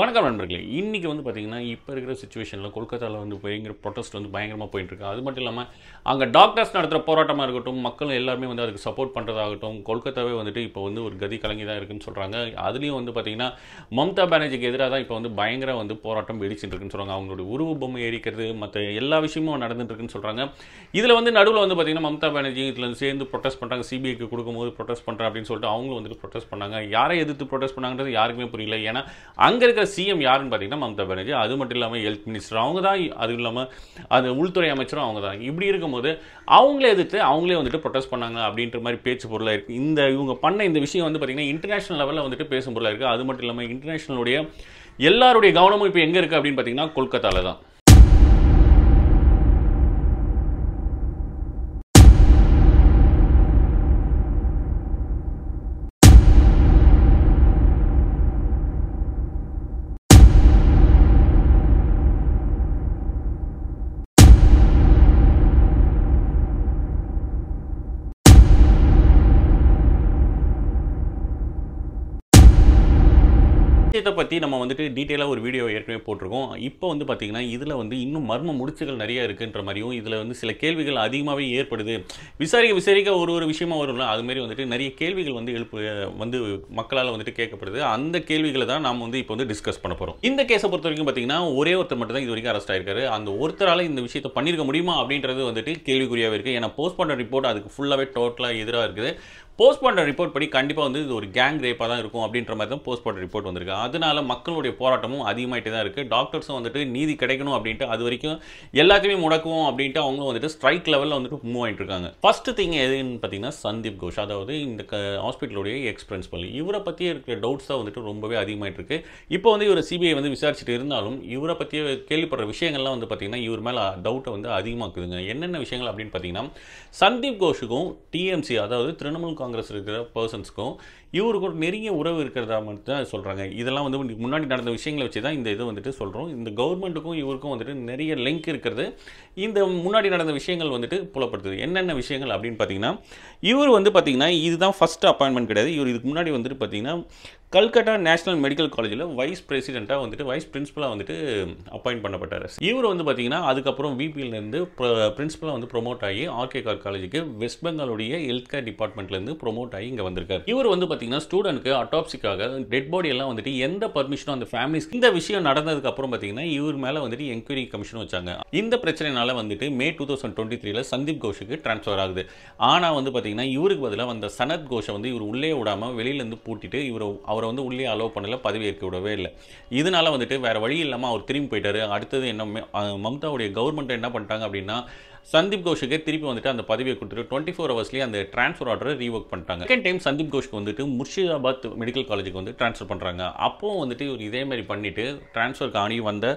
வணக்கம் நண்பர்களே இன்றைக்கி வந்து பார்த்திங்கன்னா இப்போ இருக்கிற சுச்சுவேஷனில் கொல்கத்தாவில் வந்து பயங்கர ப்ரொட்டஸ்ட் வந்து பயங்கரமாக போயிட்டுருக்கு அது மட்டும் இல்லாமல் அங்கே டாக்டர்ஸ் நடத்துகிற போராட்டமாக இருக்கட்டும் மக்கள் எல்லாருமே வந்து அதுக்கு சப்போர்ட் பண்ணுறதாகட்டும் கொல்கத்தாவே வந்துட்டு இப்போ வந்து ஒரு கதி கலங்கி தான் இருக்குன்னு சொல்கிறாங்க அதுலேயும் வந்து பார்த்திங்கன்னா மம்தா பானர்ஜிக்கு எதிராக தான் இப்போ வந்து பயங்கர வந்து போராட்டம் வெடிச்சுட்டு இருக்குன்னு சொல்கிறாங்க அவங்களுடைய உருவ பொம்மை எரிக்கிறது மற்ற எல்லா விஷயமும் நடந்துட்டுருக்குன்னு சொல்கிறாங்க இதில் வந்து நடுவில் வந்து பார்த்திங்கன்னா மம்தா பானர்ஜி இதில் சேர்ந்து ப்ரொட்டஸ்ட் பண்ணுறாங்க சிபிஐக்கு கொடுக்கும்போது ப்ரொட்டஸ்ட் பண்ணுறேன் அப்படின்னு சொல்லிட்டு அவங்களும் வந்துட்டு ப்ரொட்டஸ்ட் பண்ணாங்க யாரை எதிர்த்து ப்ரொட்டஸ்ட் பண்ணாங்கன்றது யாருக்குமே புரியல ஏன்னா அங்கே இருக்கிற சிஎம் யாருன்னு பார்த்தீங்கன்னா மம்தா பானர்ஜி அது மட்டும் இல்லாமல் ஹெல்த் மினிஸ்டர் அவங்க தான் அது இல்லாமல் அது உள்துறை அமைச்சரும் அவங்க தான் இப்படி இருக்கும்போது அவங்களே எதிர்த்து அவங்களே வந்துட்டு ப்ரொட்டஸ்ட் பண்ணாங்க அப்படின்ற மாதிரி பேச்சு பொருளாக இருக்குது இந்த இவங்க பண்ண இந்த விஷயம் வந்து பார்த்திங்கன்னா இன்டர்நேஷனல் லெவலில் வந்துட்டு பேசும் பொருளாக இருக்குது அது மட்டும் இல்லாமல் இன்டர்நேஷனலுடைய எல்லாருடைய கவனமும் இப்போ எங்கே இருக்குது அப்படின்னு பார்த்தீங்கன்னா கொல்கத்தாவில் தான் சத்தியத்தை பற்றி நம்ம வந்துட்டு டீட்டெயிலாக ஒரு வீடியோ ஏற்கனவே போட்டிருக்கோம் இப்போ வந்து பார்த்திங்கன்னா இதில் வந்து இன்னும் மர்ம முடிச்சுகள் நிறையா இருக்குன்ற மாதிரியும் இதில் வந்து சில கேள்விகள் அதிகமாகவே ஏற்படுது விசாரிக்க விசாரிக்க ஒரு ஒரு விஷயமா வரும்ல அதுமாரி வந்துட்டு நிறைய கேள்விகள் வந்து எழுப்பு வந்து மக்களால் வந்துட்டு கேட்கப்படுது அந்த கேள்விகளை தான் நாம் வந்து இப்போ வந்து டிஸ்கஸ் பண்ண போகிறோம் இந்த கேஸை பொறுத்த வரைக்கும் பார்த்திங்கன்னா ஒரே ஒருத்தர் மட்டும் தான் இது வரைக்கும் அரெஸ்ட் ஆயிருக்காரு அந்த ஒருத்தரால் இந்த விஷயத்தை பண்ணியிருக்க முடியுமா அப்படின்றது வந்துட்டு கேள்விக்குறியாகவே இருக்குது ஏன்னா பண்ண ரிப்போர்ட் அதுக்கு ஃபுல்லாகவே டோட்டலாக எதிராக இருக்குது போஸ்ட் பண்ணுற ரிப்போர்ட் படி கண்டிப்பாக வந்து இது ஒரு கேங் ரேப்பாக தான் இருக்கும் அப்படின்ற மாதிரி தான் போஸ்ட் பண்ணுற ரிப்போர்ட் வந்திருக்கு அதனால மக்களுடைய போராட்டமும் அதிகமாகிட்டே தான் இருக்குது டாக்டர்ஸும் வந்துட்டு நீதி கிடைக்கணும் அப்படின்ட்டு அது வரைக்கும் எல்லாத்தையுமே முடக்குவோம் அப்படின்ட்டு அவங்களும் வந்துட்டு ஸ்ட்ரைக் லெவலில் வந்துட்டு மூவ் ஆகிட்டு இருக்காங்க ஃபர்ஸ்ட் திங் எதுன்னு பார்த்தீங்கன்னா சந்தீப் கோஷ் அதாவது இந்த ஹாஸ்பிட்டலுடைய எக்ஸ் பண்ணி இவரை பற்றியே இருக்கிற டவுட்ஸ் தான் வந்துட்டு ரொம்பவே அதிகமாகிட்டு இருக்கு இப்போ வந்து இவர் சிபிஐ வந்து விசாரிச்சுட்டு இருந்தாலும் இவரை பற்றிய கேள்விப்படுற விஷயங்கள்லாம் வந்து பார்த்திங்கன்னா இவர் மேலே டவுட்டை வந்து அதிகமாக்குதுங்க என்னென்ன விஷயங்கள் அப்படின்னு பார்த்தீங்கன்னா சந்தீப் கோஷுக்கும் டிஎம்சி அதாவது திரிணாமுல் காங்கிரஸ் இருக்கிற பர்சன்ஸ்க்கும் இவருக்கு ஒரு நெருங்கிய உறவு இருக்கிறதா மட்டும் தான் சொல்கிறாங்க இதெல்லாம் வந்து முன்னாடி நடந்த விஷயங்களை வச்சு தான் இந்த இது வந்துட்டு சொல்கிறோம் இந்த கவர்மெண்ட்டுக்கும் இவருக்கும் வந்துட்டு நிறைய லிங்க் இருக்கிறது இந்த முன்னாடி நடந்த விஷயங்கள் வந்துட்டு புலப்படுத்துது என்னென்ன விஷயங்கள் அப்படின்னு பார்த்தீங்கன்னா இவர் வந்து பார்த்திங்கன்னா இதுதான் ஃபஸ்ட் அப்பாயின்மெண்ட் கிடையாது இவர் இதுக்கு முன்னாடி வந்துட்டு பார்த்திங்கன்னா கல்கட்டா நேஷனல் மெடிக்கல் காலேஜில் வைஸ் பிரசிடெண்ட்டாக வந்துட்டு வைஸ் பிரின்ஸிபலாக வந்துட்டு அப்பாயிண்ட் பண்ணப்பட்டார் இவர் வந்து பார்த்தீங்கன்னா அதுக்கப்புறம் விபியிலேருந்து பிரின்ஸிபலாக வந்து ப்ரொமோட் ஆகி ஆர்கே கார் காலேஜுக்கு வெஸ்ட் பெங்காலுடைய ஹெல்த் கேர் டிபார்ட்மெண்ட்லேருந்து ப்ரொமோட் ஆகி இங்கே வந்திருக்கார் இவர் வந்து பார்த்தீங்கன்னா ஸ்டூடெண்ட்க்கு அட்டாப்சிக்காக டெட் பாடி எல்லாம் வந்துட்டு எந்த பர்மிஷனும் அந்த ஃபேமிலிஸ் இந்த விஷயம் நடந்ததுக்கு அப்புறம் பார்த்தீங்கன்னா இவர் மேலே வந்துட்டு என்கொயரி கமிஷன் வச்சாங்க இந்த பிரச்சனைனால வந்துட்டு மே டூ தௌசண்ட் டுவெண்ட்டி த்ரீல சந்தீப் கோஷுக்கு டிரான்ஸ்ஃபர் ஆகுது ஆனால் வந்து பார்த்தீங்கன்னா இவருக்கு பதிலாக வந்த சனத் கோஷை வந்து இவர் உள்ளே விடாமல் வெளியிலேருந்து பூட்டிட்டு இவர் அவரை அவரை வந்து உள்ளே அலோவ் பண்ணல பதவியேற்க விடவே இல்லை இதனால் வந்துட்டு வேறு வழி இல்லாமல் அவர் திரும்பி போயிட்டார் அடுத்தது என்ன மம்தாவுடைய கவர்மெண்ட் என்ன பண்ணிட்டாங்க அப்படின்னா சந்தீப் கோஷுக்கே திருப்பி வந்துட்டு அந்த பதவியை கொடுத்துட்டு டுவெண்ட்டி ஃபோர் ஹவர்ஸ்லேயே அந்த ட்ரான்ஸ்ஃபர் ஆர்டரை ரீவொர்க் பண்ணிட்டாங்க செகண்ட் டைம் சந்தீப் கோஷ்க்கு வந்துட்டு முர்ஷிதாபாத் மெடிக்கல் காலேஜுக்கு வந்து ட்ரான்ஸ்ஃபர் பண்ணுறாங்க அப்போவும் வந்துட்டு இவர் இதே மாதிரி பண்ணிவிட்டு ட்ரான்ஸ்ஃபருக்கு ஆணி வந்த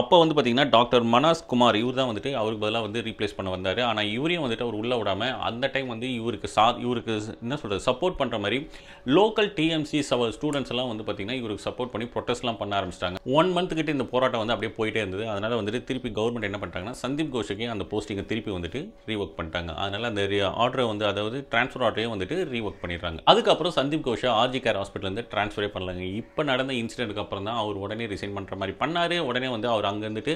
அப்போ வந்து பார்த்திங்கன்னா டாக்டர் மனாஸ் குமார் இவர் தான் வந்துட்டு அவருக்கு பதிலாக வந்து ரீப்ளேஸ் பண்ண வந்தார் ஆனால் இவரையும் வந்துட்டு அவர் உள்ளே விடாமல் அந்த டைம் வந்து இவருக்கு சா இவருக்கு என்ன சொல்கிறது சப்போர்ட் பண்ணுற மாதிரி லோக்கல் டிஎம்சி சவர் ஸ்டூ ஸ்டூடெண்ட்ஸ் எல்லாம் வந்து பார்த்தீங்கன்னா இவருக்கு சப்போர்ட் பண்ணி ப்ரொட்டஸ்ட்லாம் பண்ண ஆரம்பிச்சிட்டாங்க ஒன் மந்த் கிட்ட இந்த போராட்டம் வந்து அப்படியே போயிட்டே இருந்தது அதனால் வந்துட்டு திருப்பி கவர்மெண்ட் என்ன பண்ணுறாங்கன்னா சந்தீப் கோஷுக்கே அந்த போஸ்டிங்கை திருப்பி வந்துட்டு ரீஒர்க் பண்ணிட்டாங்க அதனால் அந்த ஆர்டரை வந்து அதாவது ட்ரான்ஸ்ஃபர் ஆர்டரையும் வந்துட்டு ரீஒர்க் பண்ணிடுறாங்க அதுக்கப்புறம் சந்தீப் கோஷா ஆர்ஜி கேர் ஹாஸ்பிட்டலேருந்து ட்ரான்ஸ்ஃபரே பண்ணலாங்க இப்போ நடந்த இன்சிடென்ட்க்கு அப்புறம் தான் அவர் உடனே ரிசைன் பண்ணுற மாதிரி பண்ணார் உடனே வந்து அவர் அங்கே இருந்துட்டு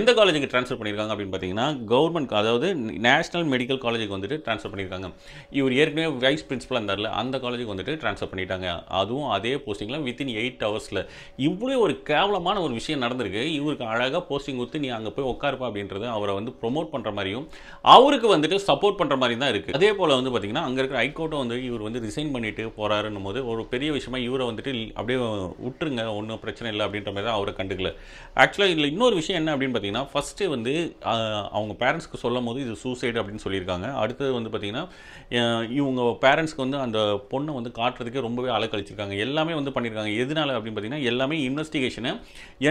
எந்த காலேஜுக்கு ட்ரான்ஸ்ஃபர் பண்ணியிருக்காங்க அப்படின்னு பார்த்தீங்கன்னா கவர்மெண்ட் அதாவது நேஷனல் மெடிக்கல் காலேஜுக்கு வந்துட்டு ட்ரான்ஸ்ஃபர் பண்ணியிருக்காங்க இவர் ஏற்கனவே வைஸ் பிரின்ஸிபலாக இருந்தார்ல அந்த காலேஜுக்கு வந்துட்டு ட்ரான்ஸ்ஃபர் பண்ணிட்டாங்க அதுவும் அதே அதே போஸ்டிங்கில் வித்தின் எயிட் ஹவர்ஸில் இவ்வளோ ஒரு கேவலமான ஒரு விஷயம் நடந்திருக்கு இவருக்கு அழகாக போஸ்டிங் கொடுத்து நீ அங்கே போய் உட்காருப்பா அப்படின்றது அவரை வந்து ப்ரொமோட் பண்ணுற மாதிரியும் அவருக்கு வந்துட்டு சப்போர்ட் பண்ணுற மாதிரி தான் இருக்குது அதே போல் வந்து பார்த்திங்கன்னா அங்கே இருக்கிற ஹைகோர்ட்டை வந்து இவர் வந்து ரிசைன் பண்ணிட்டு போகிறாருன்னும் போது ஒரு பெரிய விஷயமா இவரை வந்துட்டு அப்படியே விட்டுருங்க ஒன்றும் பிரச்சனை இல்லை அப்படின்ற மாதிரி தான் அவரை கண்டுக்கல ஆக்சுவலாக இதில் இன்னொரு விஷயம் என்ன அப்படின்னு பார்த்தீங்கன்னா ஃபஸ்ட்டு வந்து அவங்க பேரண்ட்ஸ்க்கு சொல்லும் போது இது சூசைடு அப்படின்னு சொல்லியிருக்காங்க அடுத்தது வந்து பார்த்திங்கன்னா இவங்க பேரண்ட்ஸ்க்கு வந்து அந்த பொண்ணை வந்து காட்டுறதுக்கே ரொம்பவே அலக்கழிச்சிருக்காங்க எல்லா எல்லாமே வந்து பண்ணியிருக்காங்க எதனால அப்படின்னு பார்த்தீங்கன்னா எல்லாமே இன்வெஸ்டிகேஷனை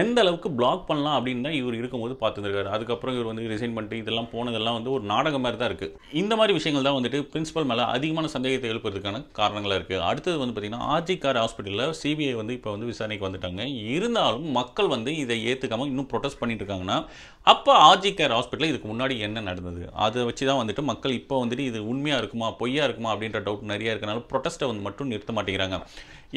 எந்த அளவுக்கு பிளாக் பண்ணலாம் அப்படின்னு தான் இவர் இருக்கும்போது பார்த்துருக்காரு அதுக்கப்புறம் இவர் வந்து ரிசைன் பண்ணிட்டு இதெல்லாம் போனதெல்லாம் வந்து ஒரு நாடகம் மாதிரி தான் இருக்குது இந்த மாதிரி விஷயங்கள் தான் வந்துட்டு பிரின்சிபல் மேலே அதிகமான சந்தேகத்தை எழுப்புறதுக்கான காரணங்களாக இருக்குது அடுத்தது வந்து பார்த்தீங்கன்னா ஆர்ஜி கார் ஹாஸ்பிட்டலில் சிபிஐ வந்து இப்போ வந்து விசாரணைக்கு வந்துட்டாங்க இருந்தாலும் மக்கள் வந்து இதை ஏற்றுக்காமல் இன்னும் ப்ரொடெஸ்ட் பண்ணிட்டு இருக்காங்கன்னா அப்போ ஆர்ஜி கேர் ஹாஸ்பிட்டலில் இதுக்கு முன்னாடி என்ன நடந்தது அதை வச்சு தான் வந்துட்டு மக்கள் இப்போ வந்துட்டு இது உண்மையாக இருக்குமா பொய்யா இருக்குமா அப்படின்ற டவுட் நிறையா இருக்கனால ப்ரொடெஸ்ட்டை வந்து மட்டும் நிறுத்த மாட்டேங்கிறாங்க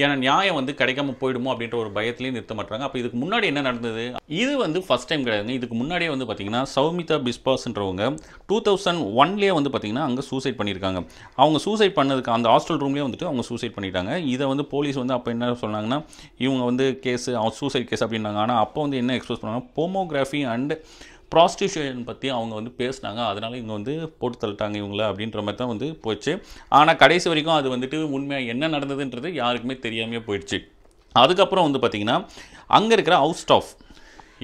ஏன்னா நியாயம் வந்து கிடைக்காம போயிடுமோ அப்படின்ற ஒரு பயத்திலேயே நிறுத்த மாட்டாங்க அப்போ இதுக்கு முன்னாடி என்ன நடந்தது இது வந்து ஃபஸ்ட் டைம் கிடையாதுங்க இதுக்கு முன்னாடியே வந்து பார்த்திங்கன்னா சௌமிதா பிஸ்பாஸ்ன்றவங்க டூ தௌசண்ட் ஒன்லேயே வந்து பார்த்திங்கன்னா அங்கே சூசைட் பண்ணியிருக்காங்க அவங்க சூசைட் பண்ணதுக்கு அந்த ஹாஸ்டல் ரூம்லேயே வந்துட்டு அவங்க சூசைட் பண்ணிட்டாங்க இதை வந்து போலீஸ் வந்து அப்போ என்ன சொன்னாங்கன்னா இவங்க வந்து கேஸு சூசைட் கேஸ் அப்படின்னாங்க ஆனால் அப்போ வந்து என்ன எக்ஸ்போஸ் பண்ணாங்க போமோகிராஃபி அண்ட் ப்ராஸ்டியூஷன் பற்றி அவங்க வந்து பேசினாங்க அதனால் இவங்க வந்து போட்டு தள்ளிட்டாங்க இவங்கள அப்படின்ற மாதிரி தான் வந்து போச்சு ஆனால் கடைசி வரைக்கும் அது வந்துட்டு உண்மையாக என்ன நடந்ததுன்றது யாருக்குமே தெரியாமையே போயிடுச்சு அதுக்கப்புறம் வந்து பார்த்திங்கன்னா அங்கே இருக்கிற அவுட் ஸ்டாஃப்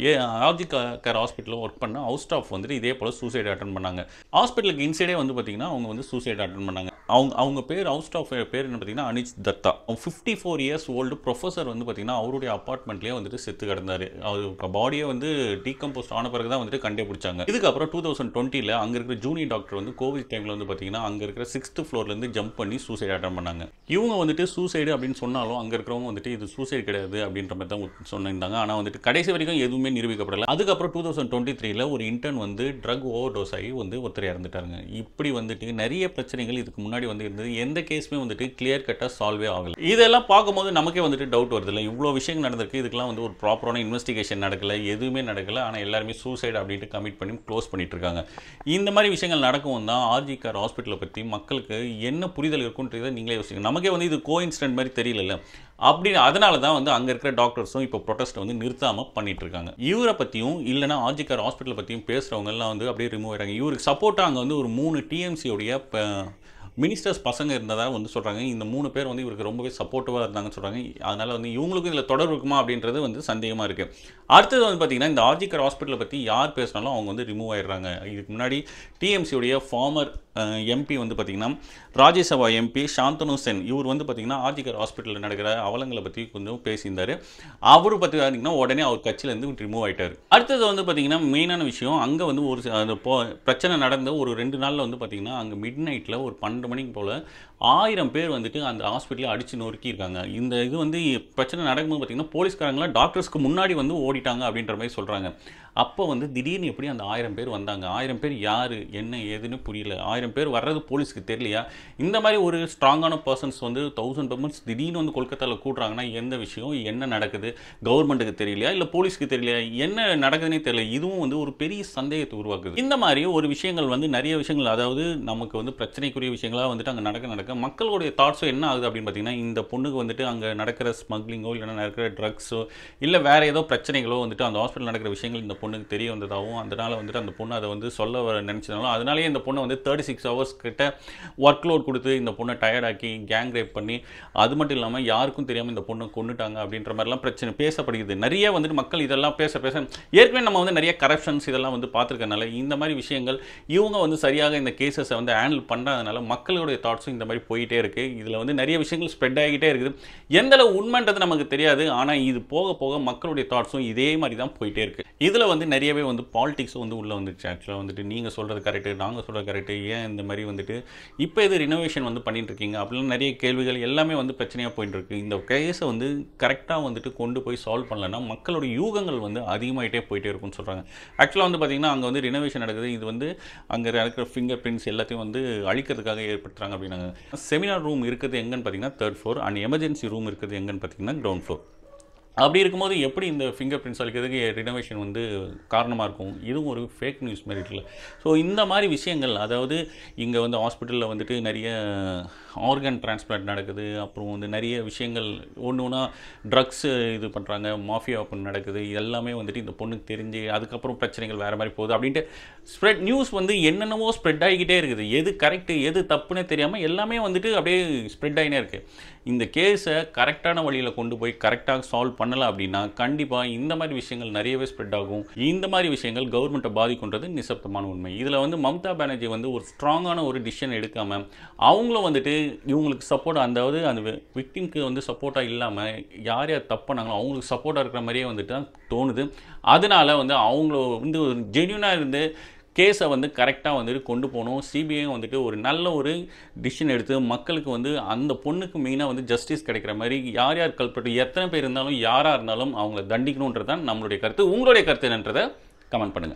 ஏ ஆர்ஜி கேர் ஹாஸ்பிட்டலில் ஒர்க் பண்ண ஹவுஸ் ஸ்டாஃப் வந்துட்டு இதே போல் சூசைட் அட்டன் பண்ணாங்க ஹாஸ்பிட்டலுக்கு இன்சைடே வந்து பார்த்திங்கன்னா அவங்க வந்து சூசைட் அட்டன் பண்ணாங்க அவங்க அவங்க பேர் ஹவுஸ் ஸ்டாஃப் பேர் என்ன பார்த்தீங்கன்னா அனிஜ் Datta fifty four years old professor வந்து பார்த்திங்கன்னா அவருடைய அப்பார்ட்மெண்ட்லேயே வந்துட்டு செத்து கிடந்தார் அவர் பாடியை வந்து டீகம்போஸ்ட் ஆன பிறகு தான் வந்துட்டு கண்டுபிடிச்சாங்க இதுக்கப்புறம் டூ தௌசண்ட் டுவெண்ட்டியில் அங்கே இருக்கிற ஜூனியர் டாக்டர் வந்து கோவிட் டைமில் வந்து பார்த்திங்கன்னா அங்கே இருக்கிற சிக்ஸ்த்து ஃப்ளோர்லேருந்து ஜம்ப் பண்ணி சூசைட் அட்டன் பண்ணாங்க இவங்க வந்துட்டு சூசைடு அப்படின்னு சொன்னாலும் அங்கே இருக்கிறவங்க வந்துட்டு இது சூசைடு கிடையாது அப்படின்ற மாதிரி தான் சொன்னிருந்தாங்க ஆனால் வந்துட்டு கடைசி வரைக்கும் எதுவுமே எதுவுமே நிரூபிக்கப்படலை அதுக்கப்புறம் டூ தௌசண்ட் டுவெண்ட்டி த்ரீல ஒரு இன்டர்ன் வந்து ட்ரக் ஓவர் டோஸ் ஆகி வந்து ஒருத்தர் இறந்துட்டாருங்க இப்படி வந்துட்டு நிறைய பிரச்சனைகள் இதுக்கு முன்னாடி வந்து இருந்தது எந்த கேஸுமே வந்துட்டு கிளியர் கட்டாக சால்வே ஆகலை இதெல்லாம் பார்க்கும்போது நமக்கே வந்துட்டு டவுட் வருது இல்லை இவ்வளோ விஷயங்கள் நடந்திருக்கு இதுக்கெல்லாம் வந்து ஒரு ப்ராப்பரான இன்வெஸ்டிகேஷன் நடக்கலை எதுவுமே நடக்கலை ஆனால் எல்லாருமே சூசைட் அப்படின்ட்டு கமிட் பண்ணி க்ளோஸ் பண்ணிட்டு இருக்காங்க இந்த மாதிரி விஷயங்கள் நடக்கும் தான் ஆர்ஜிகார் ஹாஸ்பிட்டலை பற்றி மக்களுக்கு என்ன புரிதல் இருக்குன்றதை நீங்களே யோசிக்கணும் நமக்கே வந்து இது கோ இன்சிடென்ட் மாதிரி தெரியல அப்படின்னு அதனால தான் வந்து அங்கே இருக்கிற டாக்டர்ஸும் இப்போ ப்ரொடெஸ்ட் வந்து நிறுத்தாமல் பண்ணிட்டு இருக்காங்க இவரை பற்றியும் இல்லைனா ஆஜிக்கார் ஹாஸ்பிட்டல் பற்றியும் பேசுகிறவங்கெல்லாம் வந்து அப்படியே ரிமூவ் ஆகிறாங்க இவருக்கு சப்போர்ட்டாக அங்கே வந்து ஒரு மூணு டிஎம்சியோடைய மினிஸ்டர்ஸ் பசங்க இருந்ததாக வந்து சொல்கிறாங்க இந்த மூணு பேர் வந்து இவருக்கு ரொம்பவே சப்போர்ட்டிவாக இருந்தாங்கன்னு சொல்கிறாங்க அதனால் வந்து இவங்களுக்கும் இதில் தொடர்பு இருக்குமா அப்படின்றது வந்து சந்தேகமாக இருக்குது அடுத்தது வந்து பார்த்திங்கன்னா இந்த ஆர்ஜிக்கர் ஹாஸ்பிட்டலை பற்றி யார் பேசினாலும் அவங்க வந்து ரிமூவ் ஆகிடுறாங்க இதுக்கு முன்னாடி டிஎம்சியுடைய ஃபார்மர் எம்பி வந்து பார்த்திங்கன்னா ராஜ்யசபா எம்பி சாந்தனு சென் இவர் வந்து பார்த்திங்கன்னா ஆர்ஜிகர் ஹாஸ்பிட்டலில் நடக்கிற அவலங்களை பற்றி கொஞ்சம் பேசியிருந்தார் அவர் பற்றி பார்த்திங்கன்னா உடனே அவர் கட்சியிலேருந்து ரிமூவ் ஆகிட்டார் அடுத்தது வந்து பார்த்திங்கன்னா மெயினான விஷயம் அங்கே வந்து ஒரு பிரச்சனை நடந்த ஒரு ரெண்டு நாளில் வந்து பார்த்திங்கன்னா அங்கே மிட் நைட்டில் ஒரு பன்னெண்டு பன்னெண்டு மணிக்கு போல் ஆயிரம் பேர் வந்துட்டு அந்த ஹாஸ்பிட்டலில் அடித்து இருக்காங்க இந்த இது வந்து பிரச்சனை நடக்கும்போது பார்த்திங்கன்னா போலீஸ்காரங்களாம் டாக்டர்ஸ்க்கு முன்னாடி வந்து ஓடிட்டாங்க அப்படின்ற மாதிரி சொல்கிறாங்க அப்போ வந்து திடீர்னு எப்படி அந்த ஆயிரம் பேர் வந்தாங்க ஆயிரம் பேர் யார் என்ன ஏதுன்னு புரியல ஆயிரம் பேர் வர்றது போலீஸ்க்கு தெரியலையா இந்த மாதிரி ஒரு ஸ்ட்ராங்கான பர்சன்ஸ் வந்து தௌசண்ட் பெர்மன்ஸ் திடீர்னு வந்து கொல்கத்தாவில் கூட்டுறாங்கன்னா எந்த விஷயம் என்ன நடக்குது கவர்மெண்ட்டுக்கு தெரியலையா இல்லை போலீஸ்க்கு தெரியலையா என்ன நடக்குதுன்னே தெரியல இதுவும் வந்து ஒரு பெரிய சந்தேகத்தை உருவாக்குது இந்த மாதிரி ஒரு விஷயங்கள் வந்து நிறைய விஷயங்கள் அதாவது நமக்கு வந்து பிரச்சனைக்குரிய விஷயங்களாக வந்துட்டு அங்கே நடக்க நடக்க இருக்க மக்களுடைய தாட்ஸோ என்ன ஆகுது அப்படின்னு பார்த்தீங்கன்னா இந்த பொண்ணுக்கு வந்துட்டு அங்கே நடக்கிற ஸ்மக்லிங்கோ இல்லைன்னா நடக்கிற ட்ரக்ஸோ இல்லை வேறு ஏதோ பிரச்சனைகளோ வந்துட்டு அந்த ஹாஸ்பிட்டல் நடக்கிற விஷயங்கள் இந்த பொண்ணுக்கு தெரிய வந்ததாகவும் அதனால் வந்துட்டு அந்த பொண்ணு அதை வந்து சொல்ல வர நினச்சதாலும் அதனாலேயே இந்த பொண்ணை வந்து தேர்ட்டி சிக்ஸ் ஹவர்ஸ் கிட்ட ஒர்க் லோட் கொடுத்து இந்த பொண்ணை டயர்டாக்கி கேங் ரேப் பண்ணி அது மட்டும் இல்லாமல் யாருக்கும் தெரியாமல் இந்த பொண்ணை கொண்டுட்டாங்க அப்படின்ற மாதிரிலாம் பிரச்சனை பேசப்படுகிறது நிறைய வந்துட்டு மக்கள் இதெல்லாம் பேச பேச ஏற்கனவே நம்ம வந்து நிறைய கரப்ஷன்ஸ் இதெல்லாம் வந்து பார்த்துருக்கனால இந்த மாதிரி விஷயங்கள் இவங்க வந்து சரியாக இந்த கேசஸை வந்து ஹேண்டில் பண்ணாதனால மக்களுடைய தாட்ஸும் இந்த மாதிரி மாதிரி போயிட்டே இருக்குது இதில் வந்து நிறைய விஷயங்கள் ஸ்ப்ரெட் ஆகிட்டே இருக்குது எந்தளவு உண்மைன்றது நமக்கு தெரியாது ஆனால் இது போக போக மக்களுடைய தாட்ஸும் இதே மாதிரி தான் போயிட்டே இருக்குது இதில் வந்து நிறையவே வந்து பாலிட்டிக்ஸும் வந்து உள்ளே வந்துச்சு ஆக்சுவலாக வந்துட்டு நீங்கள் சொல்கிறது கரெக்டு நாங்கள் சொல்கிறது கரெக்டு ஏன் இந்த மாதிரி வந்துட்டு இப்போ இது ரினோவேஷன் வந்து பண்ணிட்டு இருக்கீங்க அப்படிலாம் நிறைய கேள்விகள் எல்லாமே வந்து பிரச்சனையாக போயிட்டு இருக்கு இந்த கேஸை வந்து கரெக்டாக வந்துட்டு கொண்டு போய் சால்வ் பண்ணலன்னா மக்களுடைய யூகங்கள் வந்து அதிகமாகிட்டே போயிட்டே இருக்கும்னு சொல்கிறாங்க ஆக்சுவலாக வந்து பார்த்தீங்கன்னா அங்கே வந்து ரினோவேஷன் நடக்குது இது வந்து அங்கே இருக்கிற ஃபிங்கர் பிரிண்ட்ஸ் எல்லாத்தையும் வந்து அழிக்கிறதுக்காக ஏற்படுத்துகிறாங்க அப்படின்னாங்க செமினார் ரூம் இருக்கிறது எங்கன்னு பார்த்தீங்கன்னா third floor and emergency room இருக்கிறது எங்கன்னு பார்த்தீங்கன்னா கிரௌண்ட் ஃப்ளோர் அப்படி இருக்கும்போது எப்படி இந்த ஃபிங்கர் பிரிண்ட்ஸ் அளிக்கிறதுக்கு ரினோவேஷன் வந்து காரணமாக இருக்கும் இதுவும் ஒரு ஃபேக் நியூஸ் மாதிரி இருக்குல்ல ஸோ இந்த மாதிரி விஷயங்கள் அதாவது இங்கே வந்து ஹாஸ்பிட்டலில் வந்துட்டு நிறைய ஆர்கன் டிரான்ஸ்பிளான்ட் நடக்குது அப்புறம் வந்து நிறைய விஷயங்கள் ஒன்று ஒன்றா ட்ரக்ஸ் இது பண்ணுறாங்க மாஃபியா ஒப்பன் நடக்குது எல்லாமே வந்துட்டு இந்த பொண்ணுக்கு தெரிஞ்சு அதுக்கப்புறம் பிரச்சனைகள் வேறு மாதிரி போகுது அப்படின்ட்டு ஸ்ப்ரெட் நியூஸ் வந்து என்னென்னவோ ஸ்ப்ரெட் ஆகிக்கிட்டே இருக்குது எது கரெக்டு எது தப்புன்னே தெரியாமல் எல்லாமே வந்துட்டு அப்படியே ஸ்ப்ரெட் ஆகினே இருக்குது இந்த கேஸை கரெக்டான வழியில் கொண்டு போய் கரெக்டாக சால்வ் பண்ணலை அப்படின்னா கண்டிப்பாக இந்த மாதிரி விஷயங்கள் நிறையவே ஸ்ப்ரெட் ஆகும் இந்த மாதிரி விஷயங்கள் கவர்மெண்ட்டை பாதிக்கின்றது நிசப்தமான உண்மை இதில் வந்து மம்தா பானர்ஜி வந்து ஒரு ஸ்ட்ராங்கான ஒரு டிசிஷன் எடுக்காமல் அவங்களும் வந்துட்டு இவங்களுக்கு சப்போர்ட் அதாவது அந்த விக்டிம்க்கு வந்து சப்போர்ட்டாக இல்லாமல் யார் யார் தப்புனாங்களோ அவங்களுக்கு சப்போர்ட்டாக இருக்கிற மாதிரியே வந்துட்டு தான் தோணுது அதனால் வந்து அவங்கள வந்து ஒரு ஜென்யூனாக இருந்து கேஸை வந்து கரெக்டாக வந்துட்டு கொண்டு போகணும் சிபிஐயும் வந்துட்டு ஒரு நல்ல ஒரு டிசிஷன் எடுத்து மக்களுக்கு வந்து அந்த பொண்ணுக்கு மெயினாக வந்து ஜஸ்டிஸ் கிடைக்கிற மாதிரி யார் யார் கல்பட்டு எத்தனை பேர் இருந்தாலும் யாராக இருந்தாலும் அவங்கள தண்டிக்கணுன்றது தான் நம்மளுடைய கருத்து உங்களுடைய கருத்து என்னன்றதை கமெண்ட் பண்ணுங்கள்